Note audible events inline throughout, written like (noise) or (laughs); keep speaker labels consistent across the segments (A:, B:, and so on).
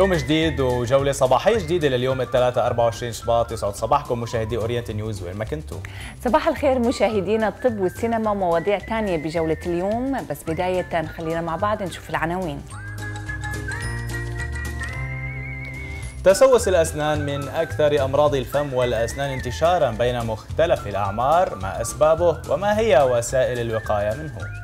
A: يوم جديد وجولة صباحية جديدة لليوم الثلاثاء 24 شباط يسعد صباحكم مشاهدي اورينت نيوز وين ما كنتوا
B: صباح الخير مشاهدينا الطب والسينما ومواضيع ثانية بجولة اليوم بس بداية خلينا مع بعض نشوف العناوين
A: تسوس الأسنان من أكثر أمراض الفم والأسنان انتشارا بين مختلف الأعمار ما أسبابه وما هي وسائل الوقاية منه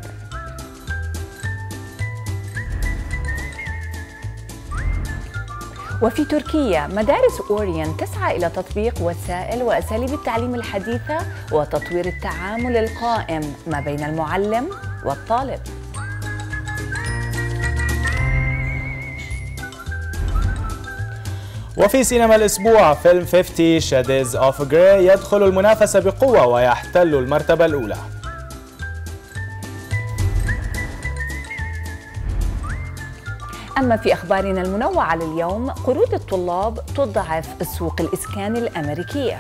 B: وفي تركيا مدارس أورين تسعى إلى تطبيق وسائل وأساليب التعليم الحديثة وتطوير التعامل القائم ما بين المعلم والطالب
A: وفي سينما الأسبوع فيلم 50 Shades of Grey يدخل المنافسة بقوة ويحتل المرتبة الأولى
B: أما في أخبارنا المنوعة لليوم قروض الطلاب تضعف السوق الإسكان الأمريكية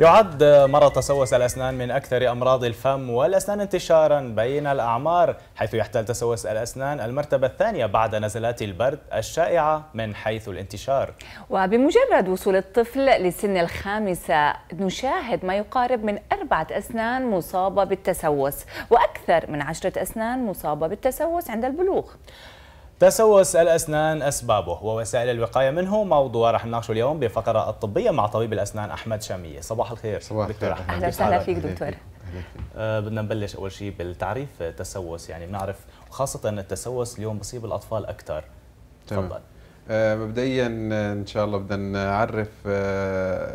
A: يعد مرض تسوس الأسنان من أكثر أمراض الفم والأسنان انتشارا بين الأعمار حيث يحتل تسوس الأسنان المرتبة الثانية بعد نزلات البرد الشائعة من حيث الانتشار
B: وبمجرد وصول الطفل لسن الخامسة نشاهد ما يقارب من أربعة أسنان مصابة بالتسوس وأكثر من عشرة أسنان مصابة بالتسوس عند البلوغ
A: تسوس الأسنان أسبابه ووسائل الوقاية منه موضوع راح نناقشه اليوم بفقرة الطبية مع طبيب الأسنان أحمد شامية صباح الخير صباح دكتور أحمد أهلا وسهلا فيك دكتور أه بدنا نبلش أول شيء بالتعريف التسوس يعني بنعرف خاصة أن التسوس اليوم بصيب الأطفال أكثر
C: تفضل أه مبدئيا إن شاء الله بدنا نعرف أه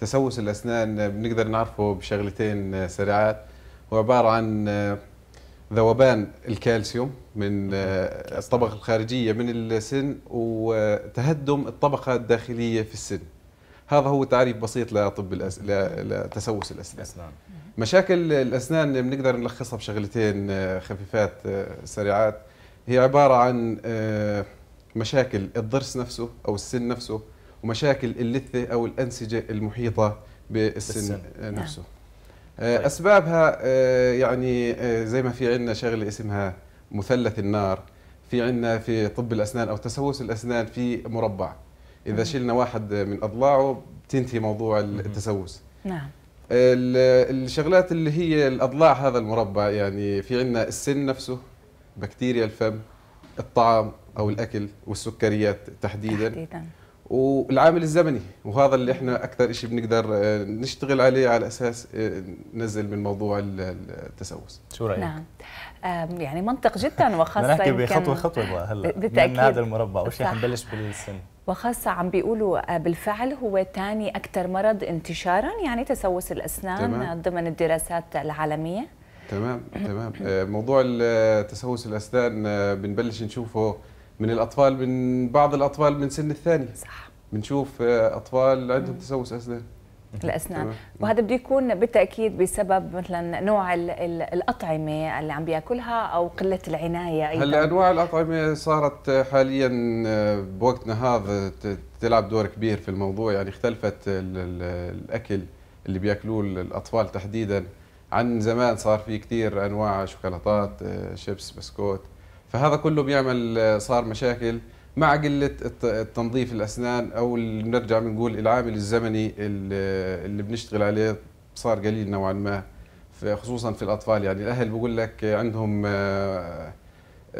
C: تسوس الأسنان بنقدر نعرفه بشغلتين سريعات هو عبارة عن آه، ذوبان الكالسيوم من آه، الطبقة الخارجية من السن وتهدم الطبقة الداخلية في السن هذا هو تعريف بسيط لطب الأس... لتسوس الأسنان مشاكل الأسنان بنقدر نلخصها بشغلتين آه، خفيفات آه، سريعات هي عبارة عن مشاكل الضرس نفسه أو السن نفسه ومشاكل اللثة أو الأنسجة المحيطة بالسن نفسه نعم. آه، طيب. اسبابها آه، يعني آه، زي ما في عندنا شغله اسمها مثلث النار في عندنا في طب الاسنان او تسوس الاسنان في مربع اذا شلنا واحد من اضلاعه بتنتهي موضوع التسوس نعم الشغلات اللي هي الاضلاع هذا المربع يعني في عندنا السن نفسه بكتيريا الفم الطعام او الاكل والسكريات تحديدا, تحديداً. والعامل الزمني وهذا اللي احنا اكثر شيء بنقدر آه، نشتغل عليه على اساس آه، ننزل من موضوع التسوس
A: شو رايك
B: نعم يعني منطق جدا (laughs) وخاصه نحكي بخطوه خطوه هلا (laughs) بالتاكيد من هذا
A: المربع اول شيء حنبلش بالسن
B: وخاصة عم بيقولوا آه، بالفعل هو ثاني أكثر مرض انتشارا يعني تسوس الأسنان تمام. ضمن الدراسات العالمية
C: تمام تمام موضوع تسوس الأسنان بنبلش نشوفه من الاطفال من بعض الاطفال من سن الثانيه صح بنشوف آه، اطفال عندهم تسوس اسنان الاسنان
B: وهذا بده يكون بالتاكيد بسبب مثلا نوع الاطعمه اللي عم بياكلها او قله العنايه ايضا هلا
C: انواع الاطعمه صارت حاليا آه، بوقتنا هذا تلعب دور كبير في الموضوع يعني اختلفت الاكل اللي بياكلوه الاطفال تحديدا عن زمان صار في كثير انواع شوكولاتات آه، شيبس بسكوت فهذا كله بيعمل آه، صار مشاكل مع قلة التنظيف الأسنان أو بنرجع بنقول العامل الزمني آه، اللي بنشتغل عليه صار قليل نوعا ما خصوصا في الأطفال يعني الأهل بقول لك عندهم آه،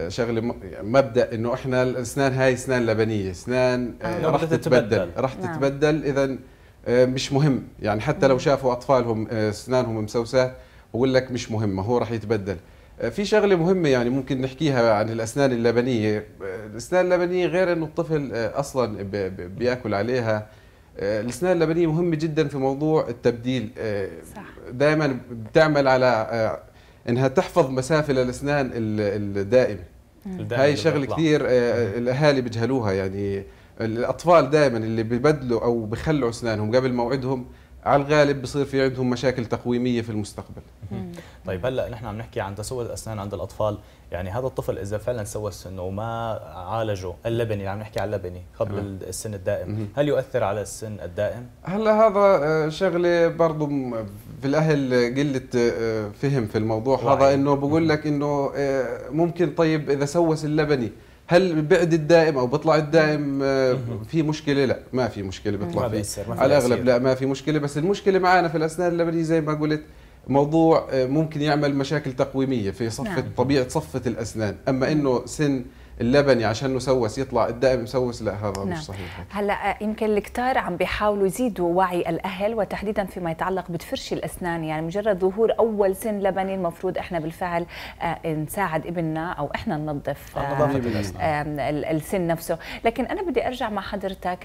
C: شغله مبدا انه احنا الاسنان هاي اسنان لبنيه اسنان آه راح تتبدل راح نعم. تتبدل اذا مش مهم يعني حتى لو شافوا اطفالهم اسنانهم مسوسه بقول لك مش مهم هو راح يتبدل آه، في شغلة مهمة يعني ممكن نحكيها عن الأسنان اللبنية آه، الأسنان اللبنية غير أنه الطفل آه، أصلا بيأكل عليها الأسنان اللبنية مهمة جدا في موضوع التبديل دائما بتعمل على أنها تحفظ مسافة للأسنان الدائمة هاي شغلة كثير الأهالي بيجهلوها يعني الأطفال دائما اللي ببدلوا أو بخلوا أسنانهم قبل موعدهم على الغالب بصير في عندهم مشاكل تقويميه في المستقبل
A: طيب هلا نحن عم نحكي عن تسوس الاسنان عند الاطفال يعني هذا الطفل اذا فعلا سوى السن وما عالجه اللبني اللي عم نحكي عن اللبني قبل نعم. السن الدائم هل يؤثر على السن
C: الدائم هلا هذا آه، شغله برضه في الاهل قله آه، فهم في الموضوع هذا انه بقول لك انه آه، ممكن طيب اذا سوس اللبني هل بعد الدائم او بطلع الدائم آه، في مشكله لا ما في مشكله بيطلع فيه على الاغلب لا ما في مشكله بس المشكله معنا في الاسنان اللبنيه زي ما قلت موضوع آه، ممكن يعمل مشاكل تقويميه في صفه نعم. طبيعه صفه الاسنان اما انه سن اللبني عشان نسوس يطلع الدائم مسوس لا هذا نعم. مش صحيح
B: هلا آه، يمكن الكتار عم بيحاولوا يزيدوا وعي الاهل وتحديدا فيما يتعلق بتفرش الاسنان يعني مجرد ظهور اول سن لبني المفروض احنا بالفعل آه نساعد ابننا او احنا ننظف آه السن نفسه لكن انا بدي ارجع مع حضرتك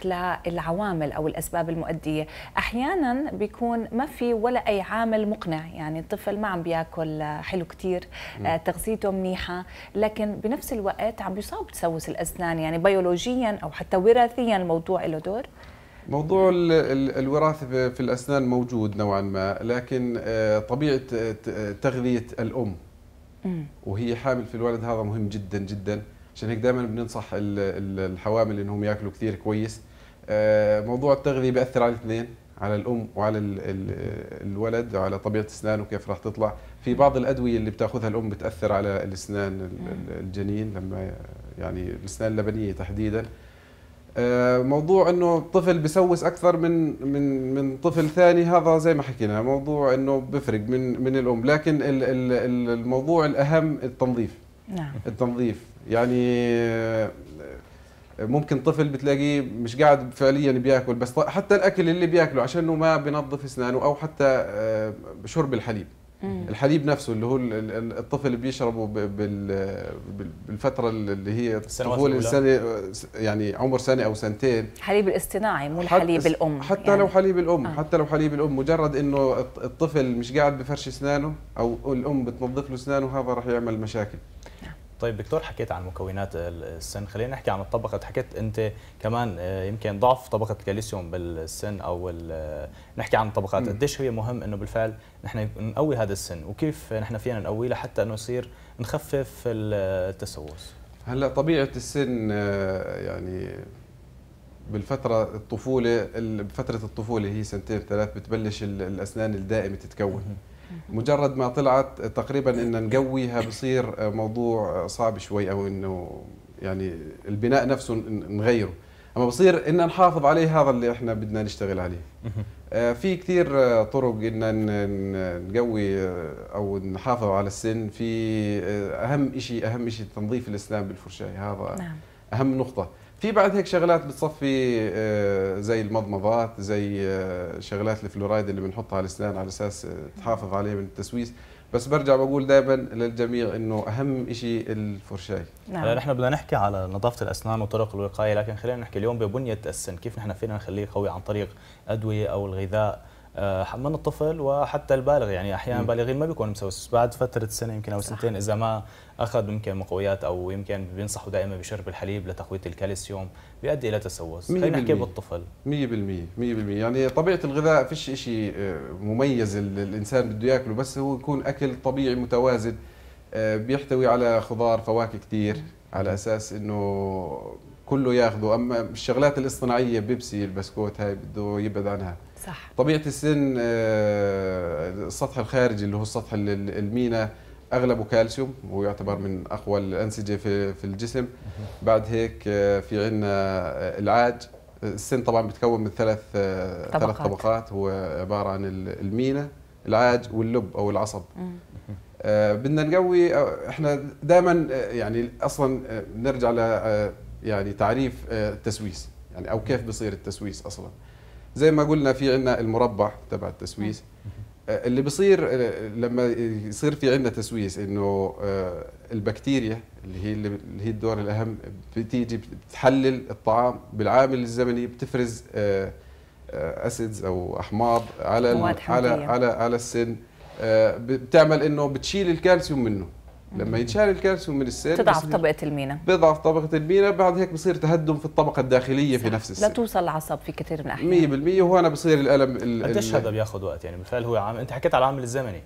B: للعوامل او الاسباب المؤديه احيانا بيكون ما في ولا اي عامل مقنع يعني الطفل ما عم بياكل آه، حلو كثير آه تغذيته منيحه لكن بنفس الوقت عم بيصاب بتسوس الاسنان يعني بيولوجيا او حتى وراثيا الموضوع له دور
C: موضوع الوراثة في الأسنان موجود نوعا ما لكن آه، طبيعة آه، آه، تغذية الأم وهي حامل في الولد هذا مهم جدا جدا عشان هيك دائما بننصح الحوامل انهم ياكلوا كثير كويس موضوع التغذية بياثر على الاثنين على الام وعلى الولد وعلى طبيعه اسنانه كيف راح تطلع في بعض الادويه اللي بتاخذها الام بتاثر على الاسنان الجنين لما يعني الاسنان اللبنيه تحديدا آه، موضوع انه الطفل بسوس اكثر من من من طفل ثاني هذا زي ما حكينا موضوع انه بفرق من من الام لكن الموضوع الاهم التنظيف نعم التنظيف يعني آه، ممكن طفل بتلاقيه مش قاعد فعليا بياكل بس حتى الاكل اللي بياكله عشان انه ما بنظف اسنانه او حتى آه، شرب الحليب الحليب نفسه اللي هو الطفل بيشربه بالفتره اللي هي طفوله السنه يعني عمر سنه او سنتين
B: حليب الاصطناعي مو الحليب الام
C: حتى يعني. لو حليب الام آه. حتى لو حليب الام مجرد انه الطفل مش قاعد بفرش اسنانه او الام بتنظف له اسنانه هذا راح يعمل مشاكل
A: طيب دكتور حكيت عن مكونات السن خلينا نحكي عن الطبقة حكيت أنت كمان آه، يمكن ضعف طبقة الكالسيوم بالسن أو آه، نحكي عن الطبقات قديش هي مهم أنه بالفعل نحن نقوي هذا السن وكيف نحن فينا نقويه لحتى أنه يصير نخفف آه، التسوس
C: هلا طبيعة السن يعني بالفترة الطفولة بفترة الطفولة هي سنتين ثلاث بتبلش الأسنان الدائمة تتكون مجرد ما طلعت تقريبا ان نقويها بصير موضوع صعب شوي او انه يعني البناء نفسه نغيره اما بصير ان نحافظ عليه هذا اللي احنا بدنا نشتغل عليه آه، في كثير آه، طرق ان نقوي آه، او نحافظ على السن في اهم شيء اهم شيء تنظيف الاسنان بالفرشاه هذا نعم. اهم نقطه في بعد هيك شغلات بتصفي آه، زي المضمضات زي آه، شغلات الفلورايد اللي بنحطها على الاسنان على اساس آه، تحافظ عليه من التسويس بس برجع بقول دائما للجميع انه اهم شيء الفرشاه
A: نعم. نحن بدنا نحكي على نظافه الاسنان وطرق الوقايه لكن خلينا نحكي اليوم ببنيه السن كيف نحن فينا نخليه قوي عن طريق ادويه او الغذاء آه، من الطفل وحتى البالغ يعني احيانا البالغين ما بيكون مسوس بعد فتره سنه يمكن او سنتين اذا ما اخذ يمكن مقويات او يمكن بينصحوا دائما بشرب الحليب لتقويه الكالسيوم بيؤدي الى تسوس خلينا نحكي بالطفل
C: 100% 100% يعني طبيعه الغذاء فيش شيء آه، مميز الانسان بده ياكله بس هو يكون اكل طبيعي متوازن آه، بيحتوي على خضار فواكه كثير على اساس انه كله ياخذه اما الشغلات الاصطناعيه بيبسي البسكوت هاي بده يبعد عنها صح طبيعه السن آه، السطح الخارجي اللي هو السطح المينا اغلبه كالسيوم ويعتبر من اقوى الانسجه في في الجسم بعد هيك آه، في عندنا آه، العاج السن طبعا بتكون من ثلاث طبقات. ثلاث طبقات هو عباره عن المينا العاج واللب او العصب بدنا نقوي احنا دائما يعني اصلا نرجع ل يعني تعريف آه، التسويس يعني او كيف بصير التسويس اصلا زي ما قلنا في عندنا المربع تبع التسويس آه، اللي بصير آه، لما يصير في عندنا تسويس انه البكتيريا اللي هي اللي هي الدور الاهم بتيجي بتحلل الطعام بالعامل الزمني بتفرز اسيدز او احماض على على على على السن بتعمل انه بتشيل الكالسيوم منه لما ينشال الكالسيوم من السيل تضعف طبقه المينا بضعف طبقه المينا بعد هيك بصير تهدم في الطبقه الداخليه صح. في نفس السيل لا
B: توصل العصب في كثير من الاحيان
C: 100% وهنا بصير الالم قديش هذا بياخذ وقت يعني بالفعل هو عام انت حكيت على العامل الزمني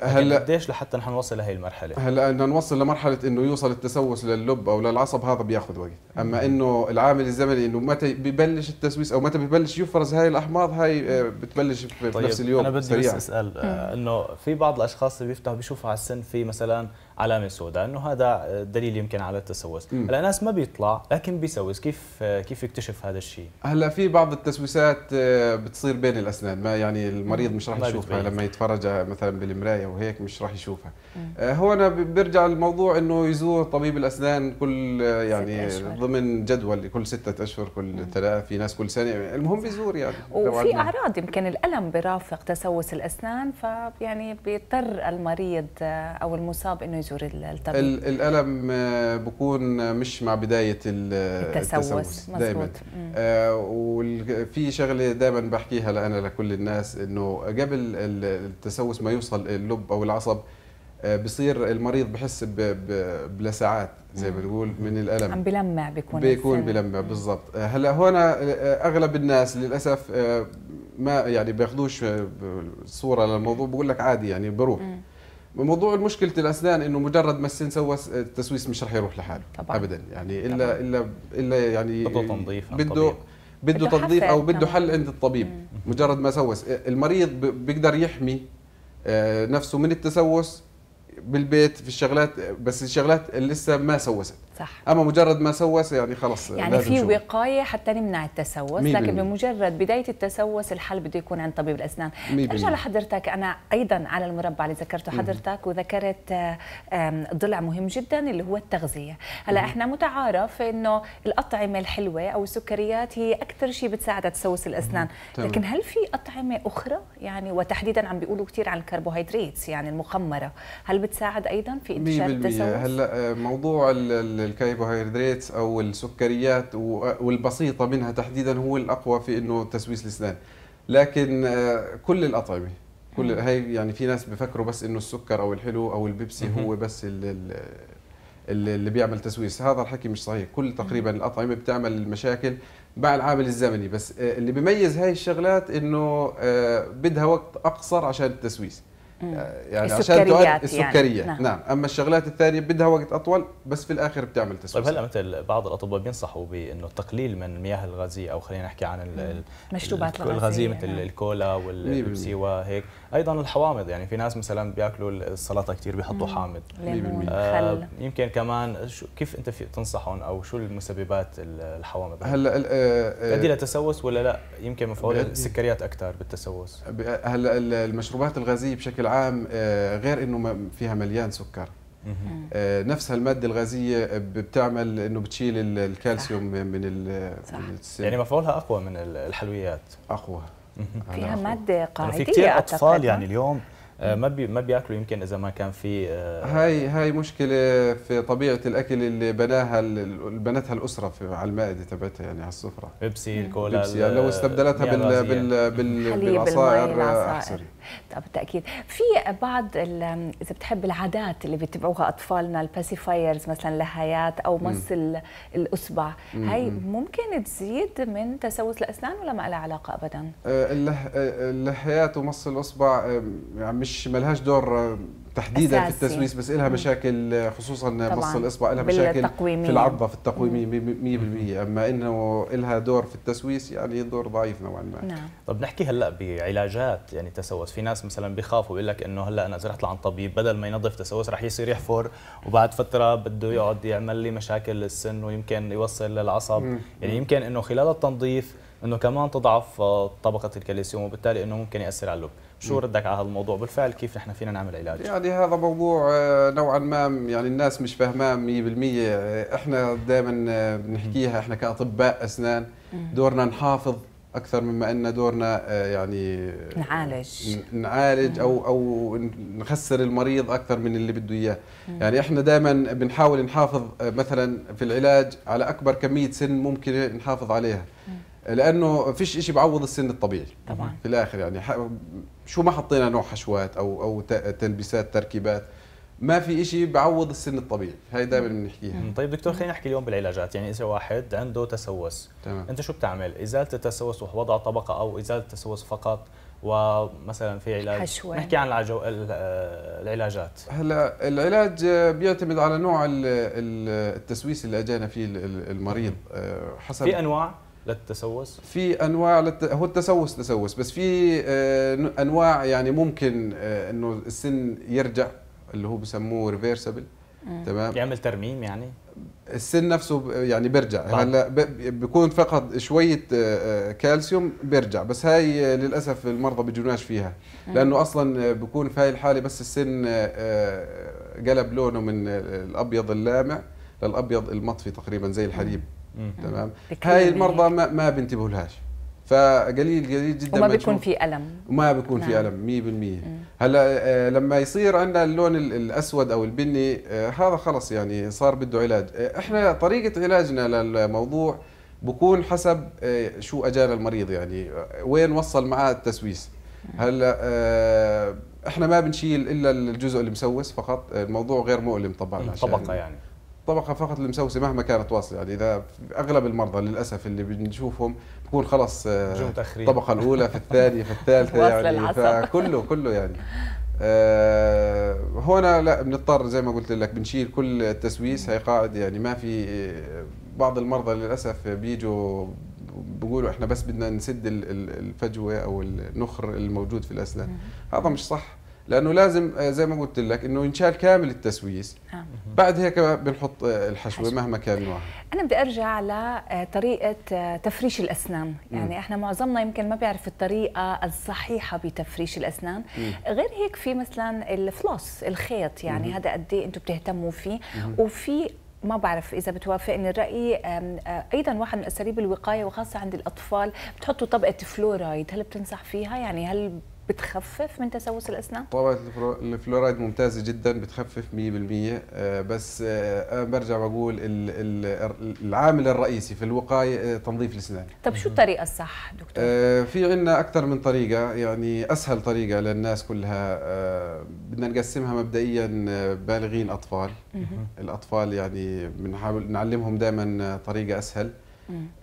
C: 100% هلا قديش لحتى نحن نوصل لهي المرحله هلا بدنا نوصل لمرحله انه يوصل التسوس للب او للعصب هذا بياخذ وقت اما انه العامل الزمني انه متى ببلش التسويس او متى ببلش يفرز هاي الاحماض هاي آه، بتبلش في طيب. نفس اليوم انا بدي بس اسال آه،
A: انه في بعض الاشخاص اللي بيفتحوا بيشوفوا على السن في مثلا علامه سوداء انه هذا دليل يمكن على التسوس هلا ناس ما بيطلع لكن بيسوس كيف كيف يكتشف هذا الشيء
C: هلا في بعض التسويسات آه، بتصير بين الاسنان ما يعني المريض مش راح يشوفها لما يتفرج مثلا بالمرايه وهيك مش راح يشوفها آه، هو انا بيرجع الموضوع انه يزور طبيب الاسنان كل آه، يعني ضمن جدول كل ستة اشهر كل ثلاث في ناس كل سنه المهم بيزور يعني وفي اعراض
B: يمكن الالم برافق تسوس الاسنان فيعني بيضطر المريض او المصاب انه يزور الطبيب
C: الالم آه، بكون مش مع بدايه التسوس, التسوس دائما آه، وفي شغله دائما بحكيها انا لكل الناس انه قبل التسوس ما يوصل اللب او العصب آه، بصير المريض بحس بلسعات زي ما بنقول من الالم عم
B: بلمع بيكون بيكون
C: بلمع بالضبط هلا هون اغلب الناس للاسف ما يعني بياخذوش صوره للموضوع بقول لك عادي يعني بروح موضوع مشكله الاسنان انه مجرد ما السن سوى التسويس مش رح يروح لحاله طبعا ابدا يعني الا طبعاً. الا الا يعني بده تنظيف بده بده تنظيف او بده حل عند الطبيب مم. مجرد ما سوس المريض بيقدر يحمي آه، نفسه من التسوس بالبيت في الشغلات بس الشغلات اللي لسه ما سوست صح اما مجرد ما سوس يعني خلص يعني في
B: وقايه حتى نمنع التسوس لكن بمجرد بدايه التسوس الحل بده يكون عند طبيب الاسنان ارجع لحضرتك انا ايضا على المربع اللي ذكرته حضرتك وذكرت ضلع مهم جدا اللي هو التغذيه هلا احنا متعارف انه الاطعمه الحلوه او السكريات هي اكثر شيء بتساعد على تسوس الاسنان لكن هل في اطعمه اخرى يعني وتحديدا عم بيقولوا كثير عن الكربوهيدرات يعني المخمره هل بتساعد ايضا في انتشار التسوس هلا
C: آه، موضوع ال الكربوهيدرات او السكريات والبسيطه منها تحديدا هو الاقوى في انه تسويس الاسنان لكن آه، كل الاطعمه كل هي يعني في ناس بفكروا بس انه السكر او الحلو او البيبسي هو بس اللي بيعمل تسويس هذا الحكي مش صحيح كل تقريبا الاطعمه بتعمل المشاكل مع العامل الزمني بس آه، اللي بيميز هاي الشغلات انه آه، بدها وقت اقصر عشان التسويس يعني عشان تعد يعني. السكريه يعني. نعم. نعم اما الشغلات الثانيه بدها وقت اطول بس في الاخر بتعمل تسويه
A: طيب هلا مثل بعض الاطباء بينصحوا بانه التقليل من المياه الغازيه او خلينا نحكي عن المشروبات الغازية مثل نعم. الكولا والبيبسي وهيك ايضا الحوامض يعني في ناس مثلا بياكلوا السلطه كثير بيحطوا حامض آه يمكن كمان شو كيف انت في تنصحهم او شو المسببات الحوامض
C: هلا آه، آه، بيؤدي
A: للتسوس ولا لا يمكن مفعول السكريات اكثر بالتسوس
C: هلا المشروبات الغازيه بشكل عام آه، غير انه فيها مليان سكر نفس الماده الغازيه بتعمل انه بتشيل الكالسيوم صح. من, من يعني مفعولها اقوى من الحلويات اقوى
A: فيها ماده قاعديه في كثير اطفال يعني اليوم آه، ما بي ما بياكلوا يمكن اذا ما كان في آه،
C: هاي هاي مشكله في طبيعه الاكل اللي بناها اللي بنتها الاسره في على المائده تبعتها يعني على السفره
A: بيبسي الكولا بيبسي يعني لو استبدلتها بال بال
C: بال بالعصائر احسن
B: طب بالتاكيد في بعض اذا بتحب العادات اللي بيتبعوها اطفالنا الباسيفايرز مثلا لهايات او مص الاصبع هاي ممكن تزيد من تسوس الاسنان ولا ما لها علاقه ابدا
C: آه، اللحيات آه، ومص الاصبع آه، يعني مش ملهاش دور تحديدا أساسي. في التسويس بس لها مشاكل خصوصا مص الاصبع لها مشاكل في العضه في التقويميه 100% اما انه لها دور في التسويس يعني دور ضعيف نوعا ما نعم.
A: طب نحكي هلا بعلاجات يعني تسوس في ناس مثلا بيخافوا بيقول لك انه هلا انا اذا رحت لعند طبيب بدل ما ينظف تسوس رح يصير يحفر وبعد فتره بده يقعد يعمل لي مشاكل للسن ويمكن يوصل للعصب يعني يمكن انه خلال التنظيف انه كمان تضعف طبقه الكالسيوم وبالتالي انه ممكن ياثر على اللب شو ردك على هذا الموضوع بالفعل كيف نحن فينا نعمل علاج
C: يعني هذا موضوع آه، نوعا ما يعني الناس مش فاهماه 100% آه، احنا دائما آه، بنحكيها احنا كاطباء اسنان دورنا نحافظ اكثر مما ان دورنا يعني
B: نعالج نعالج او
C: او نخسر المريض اكثر من اللي بده اياه يعني احنا دائما بنحاول نحافظ مثلا في العلاج على اكبر كميه سن ممكن نحافظ عليها لانه فيش شيء بعوض السن الطبيعي طبعا في الاخر يعني شو ما حطينا نوع حشوات او او تلبيسات تركيبات ما في شيء بعوض السن الطبيعي هاي دائما بنحكيها طيب دكتور خلينا نحكي اليوم بالعلاجات
A: يعني اذا واحد عنده تسوس تمام. انت شو بتعمل ازاله التسوس ووضع طبقه او ازاله التسوس فقط ومثلا في علاج حشوة. نحكي عن العجو... آه، العلاجات
C: هلا العلاج بيعتمد على نوع التسويس اللي اجانا فيه المريض آه، حسب في انواع
A: للتسوس؟
C: في انواع للت... هو التسوس تسوس بس في آه، انواع يعني ممكن آه، انه السن يرجع اللي هو بسموه ريفيرسبل تمام يعمل ترميم يعني السن نفسه يعني بيرجع طيب. هلا بيكون فقد شويه آه، كالسيوم بيرجع بس هاي للاسف المرضى بيجوناش فيها لانه اصلا بيكون في هاي الحاله بس السن قلب لونه من الابيض اللامع للابيض المطفي تقريبا زي الحليب تمام هاي المرضى ما, ما بينتبهوا لهاش فقليل قليل جدا وما بيكون في الم وما بيكون نعم. في الم 100% هلا آه، لما يصير عندنا اللون الاسود او البني آه، هذا خلص يعني صار بده علاج آه، احنا طريقه علاجنا للموضوع بكون حسب شو اجال المريض يعني وين وصل معاه التسويس هلا احنا ما بنشيل الا الجزء المسوس فقط الموضوع غير مؤلم طبعا الطبقه يعني طبقه فقط المسوسه مهما كانت واصله يعني اذا اغلب المرضى للاسف اللي بنشوفهم بكون خلص آه، الطبقه الاولى في الثانيه في الثالثه (laughs) يعني فكله كله يعني أه هنا لا بنضطر زي ما قلت لك بنشيل كل التسويس هي قاعده يعني ما في آه، بعض المرضى للاسف بيجوا بقولوا احنا بس بدنا نسد الفجوه او النخر الموجود في الاسنان هذا مش صح لانه لازم آه، زي ما قلت لك انه ينشال كامل التسويس آه. بعد هيك بنحط آه، الحشوه حشو. مهما كان نوعها
B: انا بدي ارجع لطريقه آه، تفريش الاسنان يعني م. احنا معظمنا يمكن ما بيعرف الطريقه الصحيحه بتفريش الاسنان م. غير هيك في مثلا الفلوس الخيط يعني م. هذا قد ايه انتم بتهتموا فيه م. وفي ما بعرف اذا بتوافقني الراي ايضا واحد من اساليب الوقايه وخاصه عند الاطفال بتحطوا طبقه فلورايد هل بتنصح فيها يعني هل بتخفف من تسوس الاسنان؟
C: طبعا الفلورايد ممتازه جدا بتخفف 100% آه، بس آه، أنا برجع بقول العامل الرئيسي في الوقايه آه، تنظيف الاسنان.
B: طب شو الطريقه الصح
C: دكتور؟ في عندنا اكثر من طريقه يعني اسهل طريقه للناس كلها بدنا نقسمها مبدئيا بالغين اطفال الاطفال يعني بنحاول نعلمهم دائما طريقه اسهل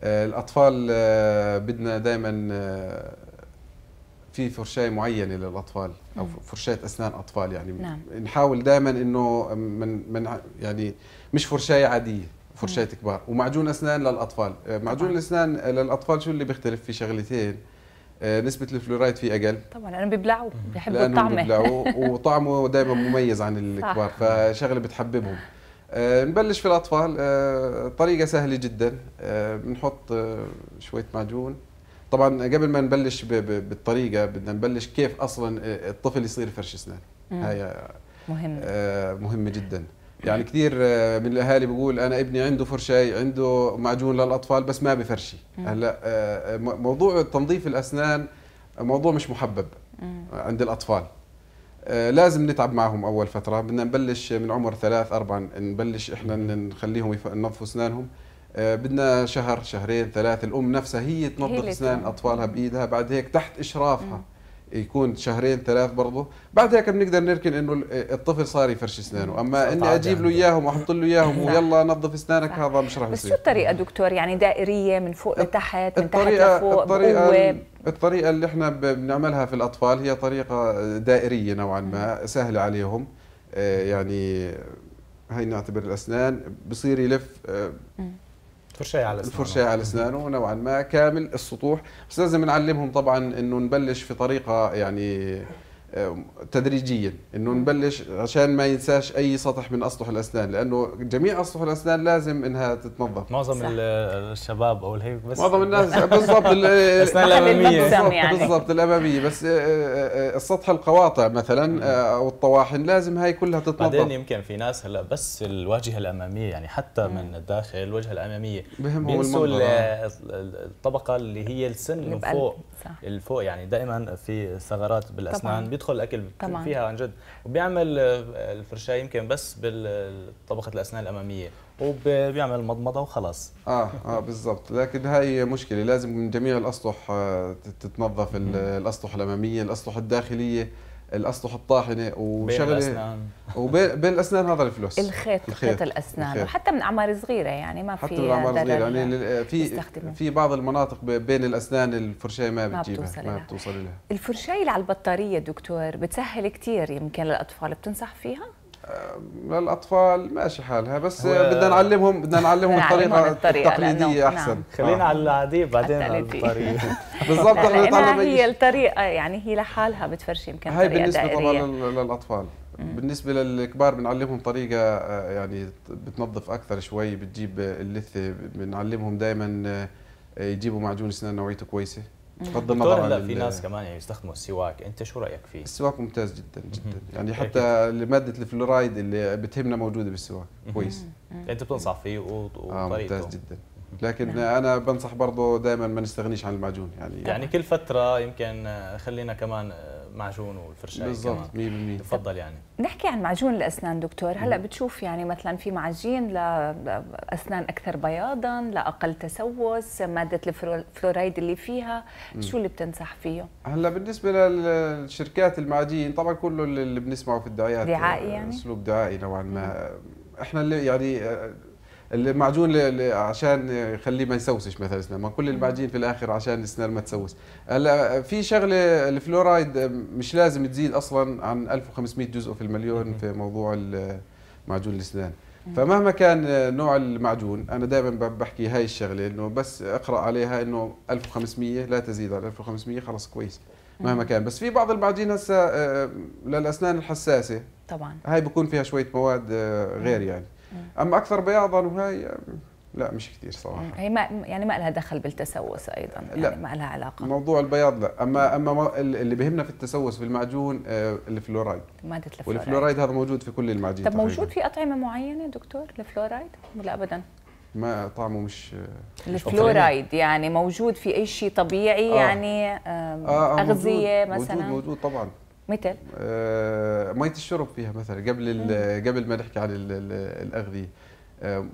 C: الاطفال بدنا دائما في فرشاة معينة للأطفال أو فرشاة أسنان أطفال يعني نعم. نحاول دائما إنه من من يعني مش فرشاة عادية فرشاة كبار ومعجون أسنان للأطفال آه، معجون طبعا. الأسنان آه، للأطفال شو اللي بيختلف في شغلتين آه، نسبة الفلورايد فيه أقل
B: طبعا لأنه بيبلعوا بيحبوا الطعمه بيبلعوه (laughs)
C: وطعمه دائما مميز عن الكبار فشغلة بتحببهم نبلش في الأطفال طريقة سهلة جدا بنحط شوية معجون طبعا قبل ما نبلش بالطريقه بدنا نبلش كيف اصلا آه، الطفل يصير فرش اسنان
B: هاي مهمه
C: آه مهمه آه، جدا يعني كثير آه، من الاهالي بيقول انا ابني عنده فرشاي عنده معجون للاطفال بس ما بفرشي هلا آه موضوع تنظيف الاسنان موضوع مش محبب عند الاطفال آه لازم نتعب معهم اول فتره بدنا نبلش من عمر ثلاث اربع نبلش احنا نخليهم ينظفوا اسنانهم آه، بدنا شهر شهرين ثلاثة الأم نفسها هي تنظف أسنان أطفالها بإيدها بعد هيك تحت إشرافها مم. يكون شهرين ثلاث برضه بعد هيك بنقدر نركن انه آه، الطفل صار يفرش اسنانه اما اني اجيب له يعني. اياهم واحط له اياهم ويلا نظف اسنانك هذا مش راح يصير بس شو
B: الطريقه دكتور يعني دائريه من فوق لتحت من تحت لفوق الطريقه
C: الطريقه اللي احنا بنعملها في الاطفال هي طريقه دائريه نوعا ما سهله عليهم آه، يعني هي نعتبر الاسنان بصير يلف فرشاية على اسنانه الفرشاية على اسنانه نوعا ما كامل السطوح بس لازم نعلمهم طبعا انه نبلش في طريقة يعني تدريجيا انه نبلش عشان ما ينساش اي سطح من اسطح الاسنان لانه جميع اسطح الاسنان لازم انها تتنظف معظم
A: الشباب او هيك بس معظم الناس (laughs) بالضبط الاسنان الاماميه يعني.
C: بالضبط الاماميه بس آه، آه، السطح القواطع مثلا آه، او الطواحن لازم هاي كلها تتنظف بعدين
A: يمكن في ناس هلا بس الواجهه الاماميه يعني حتى من الداخل الواجهه الاماميه بينسوا الطبقه اللي هي السن من فوق الفوق يعني دائما في ثغرات بالاسنان بيدخل الاكل طبعا. فيها عن جد وبيعمل آه، الفرشاه يمكن بس بطبقه الاسنان الاماميه وبيعمل مضمضه وخلاص
C: اه اه بالضبط لكن هاي مشكله لازم من جميع الاسطح آه، تتنظف الاسطح الاماميه الاسطح الداخليه الاسطح الطاحنه وشغله وبين الاسنان هذا الفلوس الخيط خيط الاسنان الخيط. وحتى
B: من اعمار صغيره يعني ما في حتى من اعمار صغيره يعني
C: في في بعض المناطق بين الاسنان الفرشاه ما بتجيبها ما
B: بتوصل لها الفرشاه اللي على البطاريه دكتور بتسهل كثير يمكن للاطفال بتنصح فيها
C: آه، للاطفال ماشي حالها بس بدنا نعلمهم بدنا نعلمهم الطريقه التقليديه نعم. احسن نعم. خلينا آه. على العاديه بعدين على الطريقه (laughs) بالضبط نتعلم هي
B: الطريقه يعني هي لحالها بتفرش يمكن هاي بالنسبه طبعا
C: للاطفال بالنسبه للكبار بنعلمهم طريقه آه، يعني بتنظف اكثر شوي بتجيب اللثه بنعلمهم دائما يجيبوا معجون اسنان نوعيته كويسه بغض النظر هلا في ناس
A: كمان يستخدموا السواك انت شو رايك فيه
C: السواك ممتاز جدا جدا يعني إيه، حتى إيه. ماده الفلورايد اللي بتهمنا موجوده بالسواك كويس
A: انت بتنصح فيه آه، وطريقته آه ممتاز جدا
C: لكن نعم. انا بنصح برضه دائما ما نستغنيش عن المعجون يعني يعني
A: كل فتره يمكن خلينا كمان المعجون والفرشاه بالضبط
C: 100% تفضل يعني
B: نحكي عن معجون الاسنان دكتور هلا بتشوف يعني مثلا في معجين لاسنان اكثر بياضا لاقل تسوس ماده الفلورايد اللي فيها شو اللي بتنصح فيه
C: هلا بالنسبه للشركات المعاجين طبعا كله اللي بنسمعه في الدعايات دعائي يعني اسلوب دعائي نوعا ما احنا اللي يعني المعجون عشان يخليه ما يسوسش مثلا ما كل المعجين في الاخر عشان الاسنان ما تسوس هلا في شغله الفلورايد مش لازم تزيد اصلا عن 1500 جزء في المليون في موضوع معجون الاسنان فمهما كان نوع المعجون انا دائما بحكي هاي الشغله انه بس اقرا عليها انه 1500 لا تزيد عن 1500 خلص كويس مهما كان بس في بعض المعاجين هسه آه، آه، للاسنان الحساسه طبعا هاي بكون فيها شويه مواد آه، غير يعني اما اكثر بياضا وهي لا مش كثير صراحه
B: هي ما يعني ما لها دخل بالتسوس ايضا يعني لا. ما لها علاقه
C: موضوع البياض لا اما اما اللي بهمنا في التسوس في المعجون آه، الفلورايد
B: ماده الفلورايد والفلورايد
C: هذا موجود في كل المعجون طب موجود
B: في اطعمه معينه دكتور الفلورايد ولا ابدا
C: ما طعمه مش الفلورايد
B: يعني موجود في اي شيء طبيعي آه. يعني آه آه اغذيه موجود. مثلا موجود موجود طبعا مثل
C: آه ميه الشرب فيها مثلا قبل قبل ما نحكي عن الاغذيه آه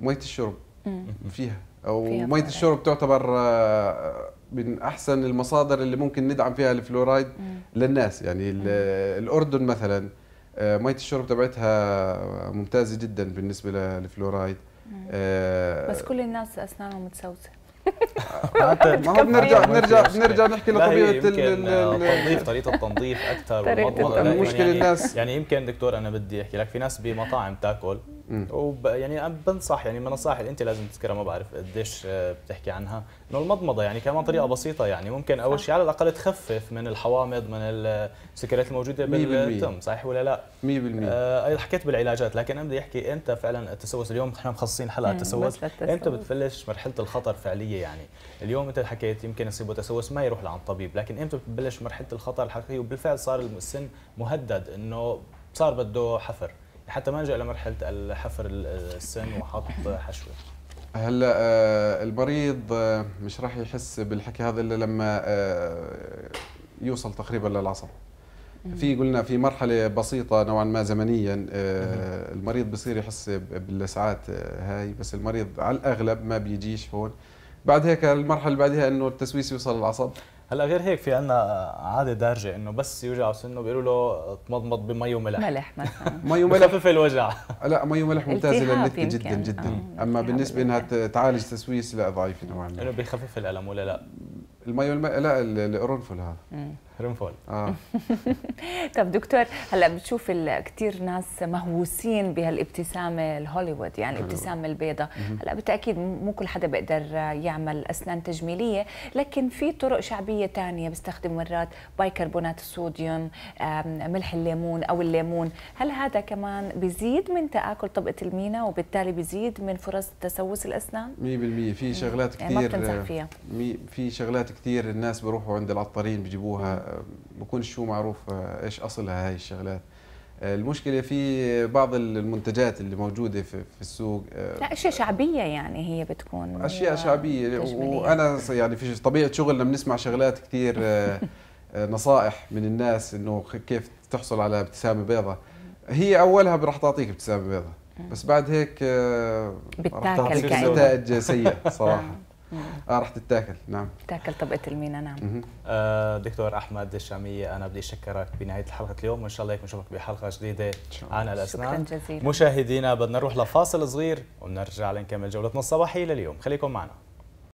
C: ميه الشرب مم. فيها او فيها ميه الشرب تعتبر آه من احسن المصادر اللي ممكن ندعم فيها الفلورايد مم. للناس يعني الاردن مثلا آه، ميه الشرب تبعتها ممتازه جدا بالنسبه للفلورايد آه بس
B: كل الناس اسنانهم متسوسه آه، ما هو بنرجع بنرجع يعني.
C: بنرجع نحكي لطبيعه آه، التنظيف
A: طريقه يعني التنظيف اكثر والمشكله الناس يعني يمكن دكتور انا بدي احكي لك في ناس بمطاعم تاكل وب يعني بنصح يعني من النصائح اللي انت لازم تذكرها ما بعرف قديش آه، بتحكي عنها انه المضمضه يعني كمان طريقه بسيطه يعني ممكن اول شيء على الاقل تخفف من الحوامض من السكريات الموجوده بالتم صحيح ولا لا 100% آه حكيت بالعلاجات لكن انا بدي احكي انت فعلا التسوس اليوم احنا مخصصين حلقه التسوس انت بتبلش مرحله الخطر فعليا يعني اليوم انت حكيت يمكن يصيبه تسوس ما يروح لعند طبيب لكن امتى بتبلش مرحله الخطر الحقيقي وبالفعل صار السن مهدد انه صار بده حفر حتى ما نجي لمرحله الحفر السن وحط حشوه
C: هلا آه، المريض آه، مش راح يحس بالحكي هذا الا لما آه، يوصل تقريبا للعصب في قلنا في مرحله بسيطه نوعا ما زمنيا المريض بصير يحس باللسعات هاي بس المريض على الاغلب ما بيجيش هون بعد هيك المرحله اللي بعدها انه التسويس يوصل للعصب هلا غير هيك في عنا عاده دارجه انه بس يوجع سنه بيقولوا له تمضمض بمي وملح ملح مثلا مي وملح خفف الوجع لا مي وملح ممتازه للنكته جدا جدا أوه. اما بالنسبه انها تعالج تسويس لا ضعيفه نوعا ما انه بيخفف الالم ولا لا المي والماء لا القرنفل هذا رنفول اه
B: (laughs) طب دكتور هلا بتشوف كثير ناس مهووسين بهالابتسامه الهوليوود يعني الابتسامه البيضاء هلا بالتاكيد مو كل حدا بيقدر يعمل اسنان تجميليه لكن في طرق شعبيه ثانيه بيستخدم مرات بايكربونات الصوديوم ملح الليمون او الليمون هل هذا كمان بيزيد من تاكل طبقه المينا وبالتالي بيزيد من فرص تسوس الاسنان 100%
C: يعني في شغلات كثير يعني ما فيها في شغلات كثير الناس بيروحوا عند العطارين بيجيبوها بكونش شو معروف آه، ايش اصلها هاي الشغلات آه، المشكله في بعض المنتجات اللي موجوده في, السوق آه، لا
B: اشياء شعبيه يعني هي بتكون اشياء
C: شعبيه وانا يعني في طبيعه شغلنا بنسمع شغلات كثير نصائح من الناس انه كيف تحصل على ابتسامه بيضاء هي اولها راح تعطيك ابتسامه بيضاء بس بعد هيك بتاكل تعطيك نتائج سيئه صراحه (laughs) اه رح تتاكل نعم
B: تاكل طبقه المينا نعم
A: آه دكتور احمد الشاميه انا بدي اشكرك بنهايه حلقه اليوم وان شاء الله هيك بنشوفك بحلقه جديده عن الاسنان شكرا جزيلا مشاهدينا بدنا نروح لفاصل صغير ونرجع لنكمل جولتنا الصباحيه لليوم خليكم معنا